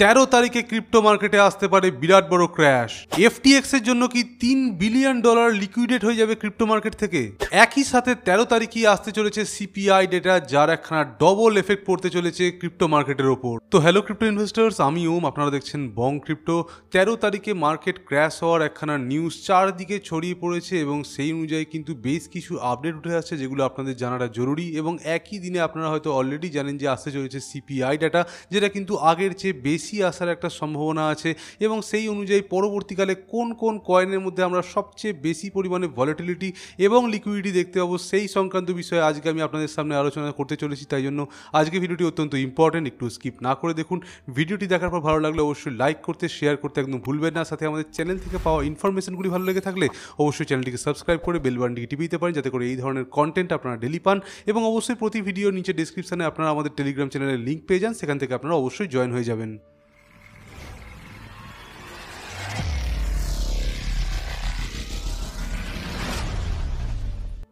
তেরো তারিখে ক্রিপ্টো মার্কেটে আসতে পারে বিরাট বড় ক্র্যাশ এফটিএক্স এর জন্য কি তিন বিলিয়ন ডলার লিকুইডেট হয়ে যাবে ক্রিপ্টো মার্কেট থেকে একই সাথে তেরো তারিখই আসতে চলেছে সিপিআই ডেটা যার একখানা ডবল এফেক্ট পড়তে চলেছে ক্রিপ্টো মার্কেটের ওপর তো হ্যালো ক্রিপ্টো ইনভেস্টার্স আমি ওম আপনারা দেখছেন বং ক্রিপ্টো তেরো তারিখে মার্কেট ক্র্যাশ হওয়ার একখানা নিউজ চারদিকে ছড়িয়ে পড়েছে এবং সেই অনুযায়ী কিন্তু বেশ কিছু আপডেট উঠে আসছে যেগুলো আপনাদের জানাটা জরুরি এবং একই দিনে আপনারা হয়তো অলরেডি জানেন যে আসতে চলেছে সিপিআই ডেটা যেটা কিন্তু আগের চেয়ে বেশি বেশি আসার একটা সম্ভাবনা আছে এবং সেই অনুযায়ী পরবর্তীকালে কোন কোন কয়েনের মধ্যে আমরা সবচেয়ে বেশি পরিমাণে ভলেটিলিটি এবং লিকুইডিটি দেখতে পাবো সেই সংক্রান্ত বিষয়ে আজকে আমি আপনাদের সামনে আলোচনা করতে চলেছি তাই জন্য আজকে ভিডিওটি অত্যন্ত ইম্পর্টেন্ট একটু স্কিপ না করে দেখুন ভিডিওটি দেখার পর ভালো লাগলে অবশ্যই লাইক করতে শেয়ার করতে একদম ভুলবেন না সাথে আমাদের চ্যানেল থেকে পাওয়া ইনফরমেশনগুলি ভালো লেগে থাকলে অবশ্যই চ্যানেলটিকে সাবস্ক্রাইব করে বেল বাটনটিকে টিপিতে পারেন যাতে করে এই ধরনের কন্টেন্ট আপনারা ডেলি পান এবং অবশ্যই প্রতি ভিডিওর নিচে ডিসক্রিপশানে আপনারা আমাদের টেলিগ্রাম চ্যানেলের লিঙ্ক পেয়ে যান সেখান থেকে আপনারা অবশ্যই জয়েন হয়ে যাবেন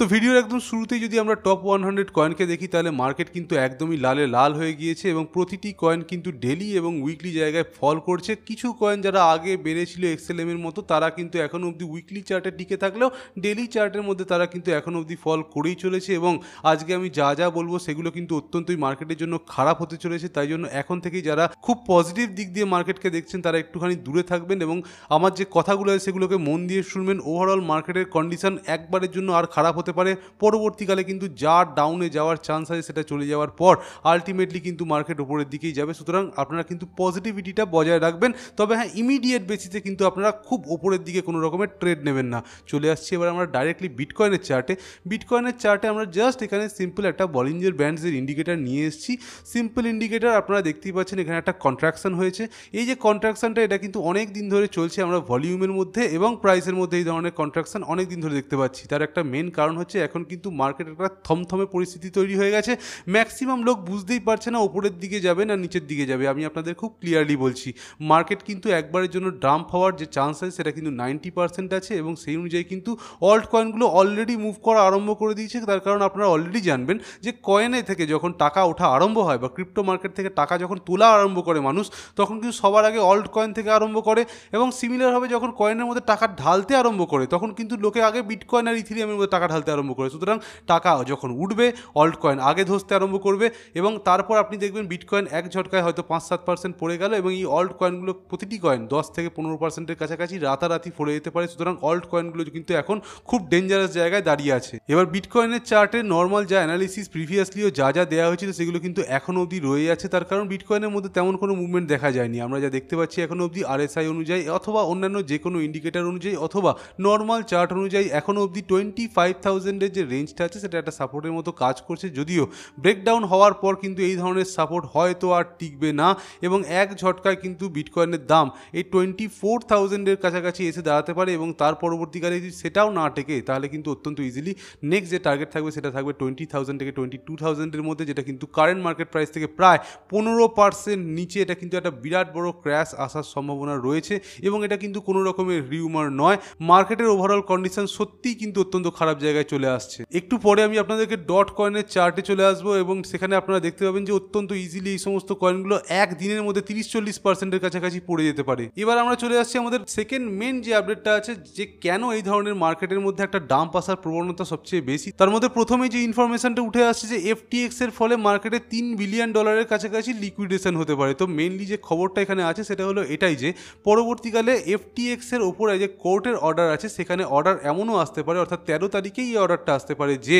তো ভিডিওর একদম শুরুতেই যদি আমরা টপ ওয়ান হান্ড্রেড কয়েনকে দেখি তাহলে মার্কেট কিন্তু একদমই লালে লাল হয়ে গিয়েছে এবং প্রতিটি কয়েন কিন্তু ডেলি এবং উইকলি জায়গায় ফল করছে কিছু কয়েন যারা আগে বেড়েছিল এক্সএলএম এর মতো তারা কিন্তু এখনও অবধি উইকলি চার্টে টিকে থাকলেও ডেলি চার্টের মধ্যে তারা কিন্তু এখনও অবধি ফল করেই চলেছে এবং আজকে আমি যা যা বলবো সেগুলো কিন্তু অত্যন্তই মার্কেটের জন্য খারাপ হতে চলেছে তাই জন্য এখন থেকেই যারা খুব পজিটিভ দিক দিয়ে মার্কেটকে দেখছেন তারা একটুখানি দূরে থাকবেন এবং আমার যে কথাগুলো আছে সেগুলোকে মন দিয়ে শুনবেন ওভারঅল মার্কেটের কন্ডিশন একবারের জন্য আর খারাপ হতে হতে পারে পরবর্তীকালে কিন্তু যা ডাউনে যাওয়ার চান্স আছে সেটা চলে যাওয়ার পর আলটিমেটলি কিন্তু মার্কেট উপরের দিকেই যাবে সুতরাং আপনারা কিন্তু পজিটিভিটিটা বজায় রাখবেন তবে হ্যাঁ ইমিডিয়েট বেসিসে কিন্তু আপনারা খুব উপরের দিকে কোনো রকমের ট্রেড নেবেন না চলে আসছি এবার আমরা ডাইরেক্টলি বিটকয়েনের চার্টে বিটকয়েনের চার্টে আমরা জাস্ট এখানে সিম্পল একটা বলিঞ্জের ব্যান্ডসের ইন্ডিকেটার নিয়ে এসেছি সিম্পল ইন্ডিকেটার আপনারা দেখতেই পাচ্ছেন এখানে একটা কন্ট্রাকশন হয়েছে এই যে কন্ট্রাকশনটা এটা কিন্তু অনেক দিন ধরে চলছে আমরা ভলিউমের মধ্যে এবং প্রাইসের মধ্যে এই ধরনের কন্ট্রাকশন অনেক দিন ধরে দেখতে পাচ্ছি তার একটা মেন কারণ হচ্ছে এখন কিন্তু মার্কেট একটা থমথমে পরিস্থিতি তৈরি হয়ে গেছে ম্যাক্সিমাম লোক বুঝতেই পারছে না ওপরের দিকে যাবে না নিচের দিকে যাবে আমি আপনাদের খুব ক্লিয়ারলি বলছি মার্কেট কিন্তু একবারের জন্য ডাম্প হওয়ার যে চান্স আছে সেটা কিন্তু নাইনটি পার্সেন্ট আছে এবং সেই অনুযায়ী কিন্তু অল্ট কয়েনগুলো অলরেডি মুভ করা আরম্ভ করে দিয়েছে তার কারণ আপনারা অলরেডি জানবেন যে কয়েনে থেকে যখন টাকা ওঠা আরম্ভ হয় বা ক্রিপ্টো মার্কেট থেকে টাকা যখন তোলা আরম্ভ করে মানুষ তখন কিন্তু সবার আগে অল্ট কয়েন থেকে আরম্ভ করে এবং সিমিলারভাবে যখন কয়েনের মধ্যে টাকা ঢালতে আরম্ভ করে তখন কিন্তু লোকে আগে বিটকয়েন আর ইথিরিয়ামের মধ্যে টাকা ঢালতে বাড়তে আরম্ভ করে সুতরাং টাকা যখন উঠবে অল্ট কয়েন আগে ধসতে আরম্ভ করবে এবং তারপর আপনি দেখবেন বিটকয়েন এক ঝটকায় হয়তো পাঁচ সাত পার্সেন্ট পড়ে গেল এবং এই অল্ট কয়েনগুলো প্রতিটি কয়েন দশ থেকে পনেরো পার্সেন্টের কাছাকাছি রাতারাতি পড়ে যেতে পারে সুতরাং অল্ট কয়েনগুলো কিন্তু এখন খুব ডেঞ্জারাস জায়গায় দাঁড়িয়ে আছে এবার বিটকয়েনের চার্টে নর্মাল যা অ্যানালিসিস প্রিভিয়াসলিও যা যা দেওয়া হয়েছিল সেগুলো কিন্তু এখনও অবধি রয়ে যাচ্ছে তার কারণ বিটকয়েনের মধ্যে তেমন কোনো মুভমেন্ট দেখা যায়নি আমরা যা দেখতে পাচ্ছি এখন অবধি আরএসআই অনুযায়ী অথবা অন্যান্য যে কোনো ইন্ডিকেটার অনুযায়ী অথবা নর্মাল চার্ট অনুযায়ী এখন অবধি টোয়েন্টি ফাইভ থাউজেন্ডের যে রেঞ্জটা আছে সেটা একটা সাপোর্টের মতো কাজ করছে যদিও ব্রেকডাউন হওয়ার পর কিন্তু এই ধরনের সাপোর্ট হয়তো আর টিকবে না এবং এক ঝটকায় কিন্তু বিটকয়েনের দাম এই টোয়েন্টি ফোর থাউজেন্ডের কাছাকাছি এসে দাঁড়াতে পারে এবং তার পরবর্তীকালে যদি সেটাও না টেকে তাহলে কিন্তু অত্যন্ত ইজিলি নেক্সট যে টার্গেট থাকবে সেটা থাকবে টোয়েন্টি থাউজেন্ড থেকে টোয়েন্টি টু থাউজেন্ডের মধ্যে যেটা কিন্তু কারেন্ট মার্কেট প্রাইস থেকে প্রায় পনেরো পার্সেন্ট নিচে এটা কিন্তু একটা বিরাট বড় ক্র্যাশ আসার সম্ভাবনা রয়েছে এবং এটা কিন্তু কোনো রকমের রিউমার নয় মার্কেটের ওভারঅল কন্ডিশন সত্যিই কিন্তু অত্যন্ত খারাপ জায়গায় চলে আসছে একটু পরে আমি আপনাদেরকে ডট কয়েনের চার্টে চলে আসবো এবং সেখানে আপনারা দেখতে পাবেন যে অত্যন্ত ইজিলি এই সমস্ত কয়েনগুলো এক দিনের মধ্যে তিরিশ চল্লিশ পার্সেন্টের কাছাকাছি পড়ে যেতে পারে এবার আমরা চলে আসছি আমাদের সেকেন্ড মেন যে আপডেটটা আছে যে কেন এই ধরনের মার্কেটের মধ্যে একটা ডাম্প আসার প্রবণতা সবচেয়ে বেশি তার মধ্যে প্রথমে যে ইনফরমেশনটা উঠে আসছে যে এফটিএক্স এর ফলে মার্কেটে তিন বিলিয়ন ডলারের কাছাকাছি লিকুইডেশন হতে পারে তো মেনলি যে খবরটা এখানে আছে সেটা হলো এটাই যে পরবর্তীকালে এফটিএক্স এর ওপরে যে কোর্টের অর্ডার আছে সেখানে অর্ডার এমনও আসতে পারে অর্থাৎ তেরো তারিখেই অর্ডারটা আসতে পারে যে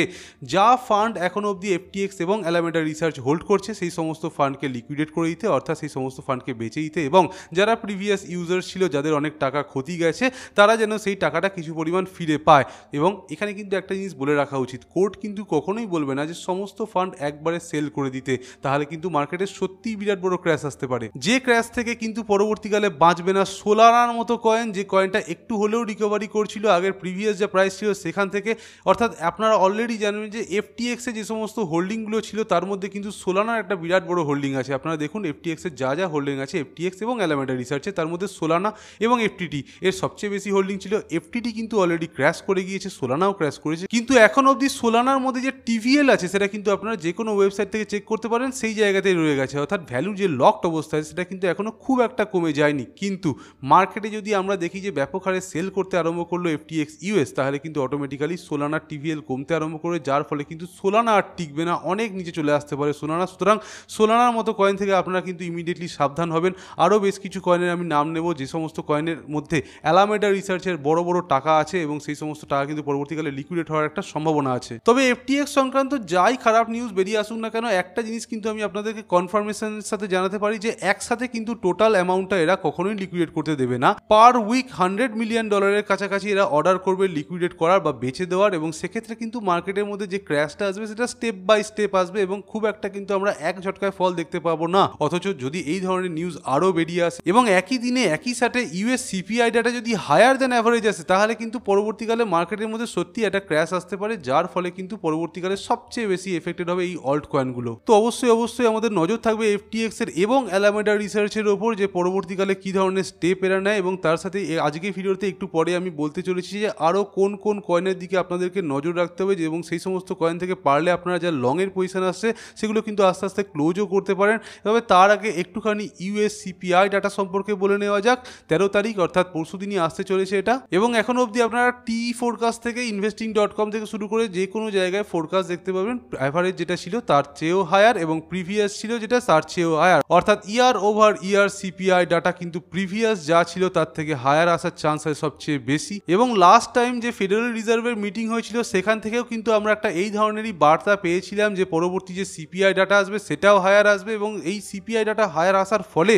যা ফান্ড এখন অবধি এফটিএক্স এবং অ্যালামেডা রিসার্চ হোল্ড করছে সেই সমস্ত ফান্ডকে লিকুইডেট করে দিতে অর্থাৎ সেই সমস্ত ফান্ডকে বেঁচে দিতে এবং যারা প্রিভিয়াস ইউজার ছিল যাদের অনেক টাকা ক্ষতি গেছে তারা যেন সেই টাকাটা কিছু পরিমাণ ফিরে পায় এবং এখানে কিন্তু একটা জিনিস বলে রাখা উচিত কোর্ট কিন্তু কখনোই বলবে না যে সমস্ত ফান্ড একবারে সেল করে দিতে তাহলে কিন্তু মার্কেটে সত্যিই বিরাট বড় ক্র্যাশ আসতে পারে যে ক্র্যাশ থেকে কিন্তু পরবর্তীকালে বাঁচবে না সোলারার মতো কয়েন যে কয়েনটা একটু হলেও রিকভারি করছিল আগের প্রিভিয়াস যে প্রাইস ছিল সেখান থেকে অর্থাৎ আপনারা অলরেডি জানেন যে এফটিএক্সে যে সমস্ত হোল্ডিংগুলো ছিল তার মধ্যে কিন্তু সোলানার একটা বিরাট বড় হোল্ডিং আছে আপনারা দেখুন এফটিএক্সের যা যা হোল্ডিং আছে এফটিএক্স এবং অ্যালামেন্টা রিসার্চে তার মধ্যে সোলানা এবং এফটিটি এর সবচেয়ে বেশি হোল্ডিং ছিল এফটিটি কিন্তু অলরেডি ক্র্যাশ করে গিয়েছে সোলানাও ক্র্যাশ করেছে কিন্তু এখন অবধি সোলানার মধ্যে যে টিভিএল আছে সেটা কিন্তু আপনারা যে কোনো ওয়েবসাইট থেকে চেক করতে পারেন সেই জায়গাতেই রয়ে গেছে অর্থাৎ ভ্যালু যে লকড অবস্থা সেটা কিন্তু এখনও খুব একটা কমে যায়নি কিন্তু মার্কেটে যদি আমরা দেখি যে ব্যাপক হারে সেল করতে আরম্ভ করলো এফটিএক্স ইউএস তাহলে কিন্তু অটোমেটিক্যালি সোলানা সোনার টিভিএল কমতে আরম্ভ করে যার ফলে কিন্তু সোলানা আর টিকবে না অনেক নিচে চলে আসতে পারে সোলানা সুতরাং সোলানার মতো কয়েন থেকে আপনারা কিন্তু ইমিডিয়েটলি সাবধান হবেন আরও বেশ কিছু কয়েনের আমি নাম নেব যে সমস্ত কয়েনের মধ্যে অ্যালামেডা রিসার্চের বড় বড় টাকা আছে এবং সেই সমস্ত টাকা কিন্তু পরবর্তীকালে লিকুইডেট হওয়ার একটা সম্ভাবনা আছে তবে এফটিএক্স সংক্রান্ত যাই খারাপ নিউজ বেরিয়ে আসুক না কেন একটা জিনিস কিন্তু আমি আপনাদেরকে কনফার্মেশনের সাথে জানাতে পারি যে একসাথে কিন্তু টোটাল অ্যামাউন্টটা এরা কখনোই লিকুইডেট করতে দেবে না পার উইক হান্ড্রেড মিলিয়ন ডলারের কাছাকাছি এরা অর্ডার করবে লিকুইডেট করার বা বেছে দেওয়ার এবং সেক্ষেত্রে কিন্তু মার্কেটের মধ্যে যে ক্র্যাশটা আসবে সেটা স্টেপ বাই স্টেপ আসবে এবং খুব একটা কিন্তু আমরা এক ঝটকায় ফল দেখতে পাবো না অথচ যদি এই ধরনের নিউজ আরও বেরিয়ে আসে এবং একই দিনে একই সাথে ইউএস সিপিআই ডাটা যদি হায়ার দেন অ্যাভারেজ আসে তাহলে কিন্তু পরবর্তীকালে মার্কেটের মধ্যে সত্যি একটা ক্র্যাশ আসতে পারে যার ফলে কিন্তু পরবর্তীকালে সবচেয়ে বেশি এফেক্টেড হবে এই অল্ট কয়েনগুলো তো অবশ্যই অবশ্যই আমাদের নজর থাকবে এফটিএক্স এর এবং অ্যালামেডা রিসার্চের ওপর যে পরবর্তীকালে কি ধরনের স্টেপ এরা নেয় এবং তার সাথে আজকে ভিডিওতে একটু পরে আমি বলতে চলেছি যে আরও কোন কোন কয়েনের দিকে আপনাদের আপনাদেরকে নজর রাখতে হবে এবং সেই সমস্ত কয়েন থেকে পারলে আপনারা যা লংয়ের পজিশান আসছে সেগুলো কিন্তু আস্তে আস্তে ক্লোজও করতে পারেন তবে তার আগে একটুখানি ইউএস সিপিআই ডাটা সম্পর্কে বলে নেওয়া যাক তেরো তারিখ অর্থাৎ পরশু দিনই আসতে চলেছে এটা এবং এখন অবধি আপনারা টি ফোরকাস্ট থেকে ইনভেস্টিং ডট কম থেকে শুরু করে যে কোনো জায়গায় ফোরকাস্ট দেখতে পাবেন অ্যাভারেজ যেটা ছিল তার চেয়েও হায়ার এবং প্রিভিয়াস ছিল যেটা তার চেয়েও হায়ার অর্থাৎ year over year CPI data কিন্তু প্রিভিয়াস যা ছিল তার থেকে হায়ার আসার চান্স হয় সবচেয়ে বেশি এবং লাস্ট টাইম যে ফেডারেল রিজার্ভের মিটিং হয়েছে হয়েছিল সেখান থেকেও কিন্তু আমরা একটা এই ধরনেরই বার্তা পেয়েছিলাম যে পরবর্তী যে সিপিআই ডাটা আসবে সেটাও হায়ার আসবে এবং এই সিপিআই ডাটা হায়ার আসার ফলে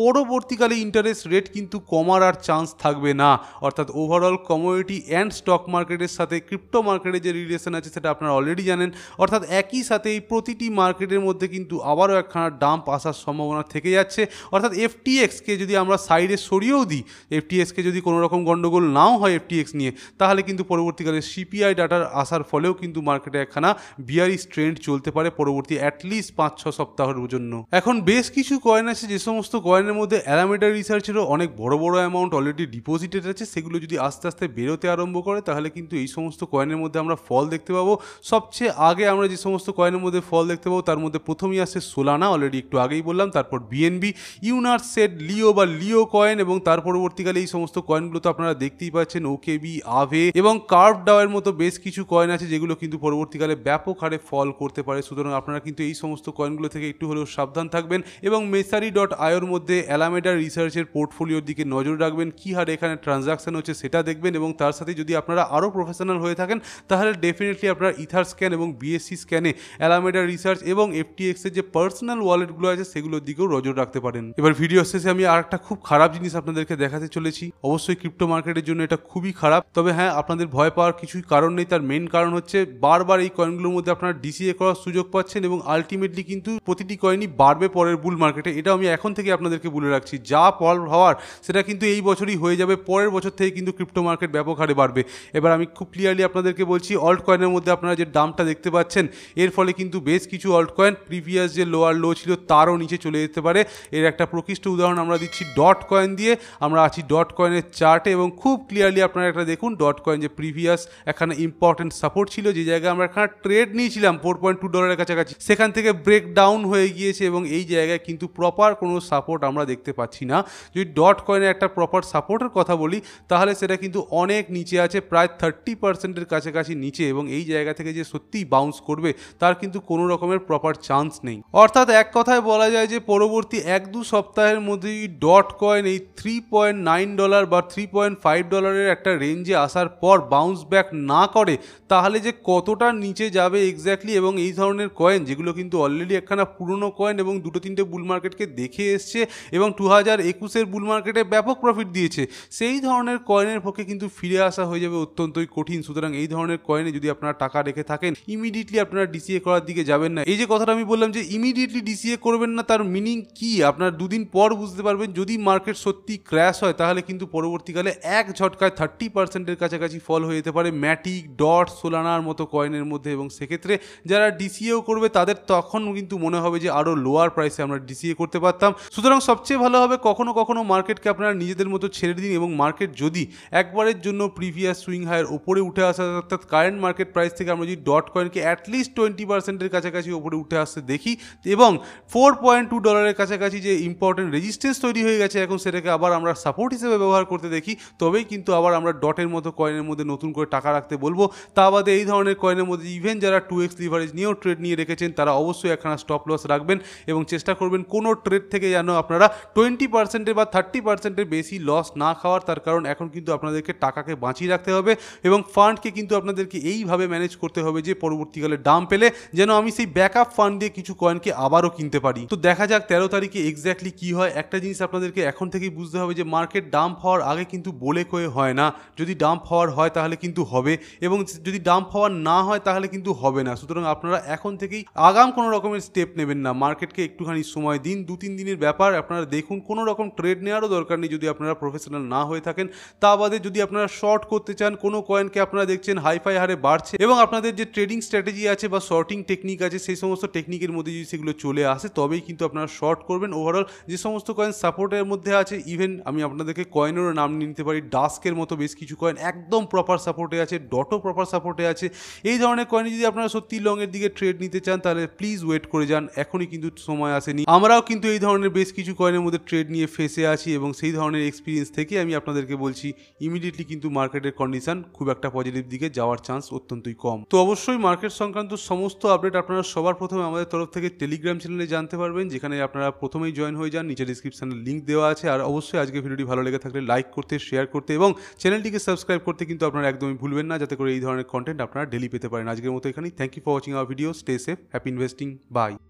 পরবর্তীকালে ইন্টারেস্ট রেট কিন্তু কমার আর চান্স থাকবে না অর্থাৎ ওভারঅল কমোডিটি অ্যান্ড স্টক মার্কেটের সাথে ক্রিপ্টো মার্কেটের যে রিলেশন আছে সেটা আপনারা অলরেডি জানেন অর্থাৎ একই সাথে এই প্রতিটি মার্কেটের মধ্যে কিন্তু আবারও একখানা ডাম্প আসার সম্ভাবনা থেকে যাচ্ছে অর্থাৎ এফটিএক্সকে যদি আমরা সাইডে সরিয়েও দিই এফটিএক্সকে যদি কোনো রকম গণ্ডগোল নাও হয় এফটিএক্স নিয়ে তাহলে কিন্তু পরবর্তীকালে সিপি সিপিআই ডাটার আসার ফলেও কিন্তু মার্কেটে একখানা বিয়ারিস ট্রেন্ড চলতে পারে পরবর্তী অ্যাটলিস্ট পাঁচ ছ সপ্তাহের জন্য এখন বেশ কিছু কয়েন আছে যে সমস্ত কয়েনের মধ্যে অ্যালামেটার রিসার্চেরও অনেক বড় বড় অ্যামাউন্ট অলরেডি ডিপোজিটেড আছে সেগুলো যদি আস্তে আস্তে বেরোতে আরম্ভ করে তাহলে কিন্তু এই সমস্ত কয়েনের মধ্যে আমরা ফল দেখতে পাবো সবচেয়ে আগে আমরা যে সমস্ত কয়েনের মধ্যে ফল দেখতে পাবো তার মধ্যে প্রথমেই আসে সোলানা অলরেডি একটু আগেই বললাম তারপর বিএনবি ইউনার সেট লিও বা লিও কয়েন এবং তার পরবর্তীকালে এই সমস্ত কয়েনগুলো তো আপনারা দেখতেই পাচ্ছেন ওকেবি আভে এবং কার্ভ ডাওয়ের মতো বেশ কিছু কয়েন আছে যেগুলো কিন্তু পরবর্তীকালে ব্যাপক হারে ফল করতে পারে সুতরাং আপনারা কিন্তু এই সমস্ত কয়েনগুলো থেকে একটু হলেও সাবধান থাকবেন এবং মেসারি ডট আয়োর মধ্যে অ্যালামেডার রিসার্চের পোর্টফোলিওর দিকে নজর রাখবেন কী হারে এখানে ট্রানজাকশান হচ্ছে সেটা দেখবেন এবং তার সাথে যদি আপনারা আরও প্রফেশনাল হয়ে থাকেন তাহলে ডেফিনেটলি আপনার ইথার স্ক্যান এবং বিএসসি স্ক্যানে অ্যালামেডা রিসার্চ এবং এফটিএক্সের যে পার্সোনাল ওয়ালেটগুলো আছে সেগুলোর দিকেও নজর রাখতে পারেন এবার ভিডিও শেষে আমি আর একটা খুব খারাপ জিনিস আপনাদেরকে দেখাতে চলেছি অবশ্যই ক্রিপ্টো মার্কেটের জন্য এটা খুবই খারাপ তবে হ্যাঁ আপনাদের ভয় পাওয়ার কিছুই কারণ কারণ নেই তার মেন কারণ হচ্ছে বারবার এই কয়েনগুলোর মধ্যে আপনারা ডিসিএ করার সুযোগ পাচ্ছেন এবং আলটিমেটলি কিন্তু প্রতিটি কয়েনই বাড়বে পরের বুল মার্কেটে এটা আমি এখন থেকে আপনাদেরকে বলে রাখছি যা ফল হওয়ার সেটা কিন্তু এই বছরই হয়ে যাবে পরের বছর থেকে কিন্তু ক্রিপ্টো মার্কেট ব্যাপক হারে বাড়বে এবার আমি খুব ক্লিয়ারলি আপনাদেরকে বলছি অল্ট কয়েনের মধ্যে আপনারা যে দামটা দেখতে পাচ্ছেন এর ফলে কিন্তু বেশ কিছু অল্ট কয়েন প্রিভিয়াস যে লোয়ার লো ছিল তারও নিচে চলে যেতে পারে এর একটা প্রকৃষ্ট উদাহরণ আমরা দিচ্ছি ডট কয়েন দিয়ে আমরা আছি ডট কয়েনের চার্টে এবং খুব ক্লিয়ারলি আপনারা একটা দেখুন ডট কয়েন যে প্রিভিয়াস এখানে সেখানে ইম্পর্টেন্ট সাপোর্ট ছিল যে জায়গায় আমরা এখানে ট্রেড নিয়েছিলাম ফোর পয়েন্ট টু ডলারের কাছাকাছি সেখান থেকে ব্রেক ডাউন হয়ে গিয়েছে এবং এই জায়গায় কিন্তু প্রপার কোনো সাপোর্ট আমরা দেখতে পাচ্ছি না যদি ডট কয়েনের একটা প্রপার সাপোর্টের কথা বলি তাহলে সেটা কিন্তু অনেক নিচে আছে প্রায় থার্টি পার্সেন্টের কাছাকাছি নিচে এবং এই জায়গা থেকে যে সত্যিই বাউন্স করবে তার কিন্তু কোনো রকমের প্রপার চান্স নেই অর্থাৎ এক কথায় বলা যায় যে পরবর্তী এক দু সপ্তাহের মধ্যেই ডট কয়েন এই থ্রি পয়েন্ট নাইন ডলার বা থ্রি পয়েন্ট ফাইভ ডলারের একটা রেঞ্জে আসার পর বাউন্স ব্যাক না না করে তাহলে যে কতটা নিচে যাবে এক্স্যাক্টলি এবং এই ধরনের কয়েন যেগুলো কিন্তু অলরেডি একখানা পুরনো কয়েন এবং দুটো তিনটে বুল মার্কেটকে দেখে এসছে এবং টু হাজার একুশের বুল মার্কেটে ব্যাপক প্রফিট দিয়েছে সেই ধরনের কয়েনের পক্ষে কিন্তু ফিরে আসা হয়ে যাবে অত্যন্তই কঠিন সুতরাং এই ধরনের কয়েনে যদি আপনারা টাকা রেখে থাকেন ইমিডিয়েটলি আপনারা ডিসিএ করার দিকে যাবেন না এই যে কথাটা আমি বললাম যে ইমিডিয়েটলি ডিসিএ করবেন না তার মিনিং কি আপনার দুদিন পর বুঝতে পারবেন যদি মার্কেট সত্যি ক্র্যাশ হয় তাহলে কিন্তু পরবর্তীকালে এক ঝটকায় থার্টি পার্সেন্টের কাছাকাছি ফল হয়ে যেতে পারে ম্যাট ম্যাটিক ডট সোলানার মতো কয়েনের মধ্যে এবং সেক্ষেত্রে যারা ডিসিএও করবে তাদের তখন কিন্তু মনে হবে যে আরও লোয়ার প্রাইসে আমরা ডিসিএ করতে পারতাম সুতরাং সবচেয়ে ভালো হবে কখনো কখনো মার্কেটকে আপনারা নিজেদের মতো ছেড়ে দিন এবং মার্কেট যদি একবারের জন্য প্রিভিয়াস সুইং হায়ের ওপরে উঠে আসা অর্থাৎ কারেন্ট মার্কেট প্রাইস থেকে আমরা যদি ডট কয়েনকে অ্যাটলিস্ট টোয়েন্টি পার্সেন্টের কাছাকাছি ওপরে উঠে আসতে দেখি এবং ফোর পয়েন্ট টু ডলারের কাছাকাছি যে ইম্পর্টেন্ট রেজিস্টেন্স তৈরি হয়ে গেছে এখন সেটাকে আবার আমরা সাপোর্ট হিসেবে ব্যবহার করতে দেখি তবেই কিন্তু আবার আমরা ডটের মতো কয়েনের মধ্যে নতুন করে টাকা রাখতে রাখতে বলবো তা বাদে এই ধরনের কয়েনের মধ্যে ইভেন যারা টু এক্স লিভারেজ নিয়েও ট্রেড নিয়ে রেখেছেন তারা অবশ্যই একখানা স্টপ লস রাখবেন এবং চেষ্টা করবেন কোনো ট্রেড থেকে যেন আপনারা টোয়েন্টি পার্সেন্টের বা থার্টি পার্সেন্টের বেশি লস না খাওয়ার তার কারণ এখন কিন্তু আপনাদেরকে টাকাকে বাঁচিয়ে রাখতে হবে এবং ফান্ডকে কিন্তু আপনাদেরকে এইভাবে ম্যানেজ করতে হবে যে পরবর্তীকালে দাম পেলে যেন আমি সেই ব্যাক আপ ফান্ড দিয়ে কিছু কয়েনকে আবারও কিনতে পারি তো দেখা যাক তেরো তারিখে এক্স্যাক্টলি কী হয় একটা জিনিস আপনাদেরকে এখন থেকেই বুঝতে হবে যে মার্কেট ডাম্প হওয়ার আগে কিন্তু বলে কয়ে হয় না যদি ডাম্প হওয়ার হয় তাহলে কিন্তু হবে এবং যদি ডাম্প হওয়ার না হয় তাহলে কিন্তু হবে না সুতরাং আপনারা এখন থেকেই আগাম কোনো রকমের স্টেপ নেবেন না মার্কেটকে একটুখানি সময় দিন দু তিন দিনের ব্যাপার আপনারা দেখুন কোনো রকম ট্রেড নেওয়ারও দরকার নেই যদি আপনারা প্রফেশনাল না হয়ে থাকেন তা বাদে যদি আপনারা শর্ট করতে চান কোনো কয়েনকে আপনারা দেখছেন হাইফাই হারে বাড়ছে এবং আপনাদের যে ট্রেডিং স্ট্র্যাটেজি আছে বা শর্টিং টেকনিক আছে সেই সমস্ত টেকনিকের মধ্যে যদি সেগুলো চলে আসে তবেই কিন্তু আপনারা শর্ট করবেন ওভারঅল যে সমস্ত কয়েন সাপোর্টের মধ্যে আছে ইভেন আমি আপনাদেরকে কয়েনেরও নাম নিতে পারি ডাস্কের মতো বেশ কিছু কয়েন একদম প্রপার সাপোর্টে আছে ডটও প্রপার সাপোর্টে আছে এই ধরনের কয়েনে যদি আপনারা সত্যি লংয়ের দিকে ট্রেড নিতে চান তাহলে প্লিজ ওয়েট করে যান এখনই কিন্তু সময় আসেনি আমরাও কিন্তু এই ধরনের বেশ কিছু কয়েনের মধ্যে ট্রেড নিয়ে ফেসে আছি এবং সেই ধরনের এক্সপিরিয়েন্স থেকে আমি আপনাদেরকে বলছি ইমিডিয়েটলি কিন্তু মার্কেটের কন্ডিশন খুব একটা পজিটিভ দিকে যাওয়ার চান্স অত্যন্তই কম তো অবশ্যই মার্কেট সংক্রান্ত সমস্ত আপডেট আপনারা সবার প্রথমে আমাদের তরফ থেকে টেলিগ্রাম চ্যানেলে জানতে পারবেন যেখানে আপনারা প্রথমেই জয়েন হয়ে যান নিচে ডিসক্রিপশানে লিঙ্ক দেওয়া আছে আর অবশ্যই আজকে ভিডিওটি ভালো লেগে থাকলে লাইক করতে শেয়ার করতে এবং চ্যানেলটিকে সাবস্ক্রাইব করতে কিন্তু আপনারা একদমই ভুলবেন না যাতে করে এই ধরনের কন্টেন্ট আপনারা ডেলি পেতে পারেন আজকের মতো এখানেই thank you for watching our video stay safe happy investing by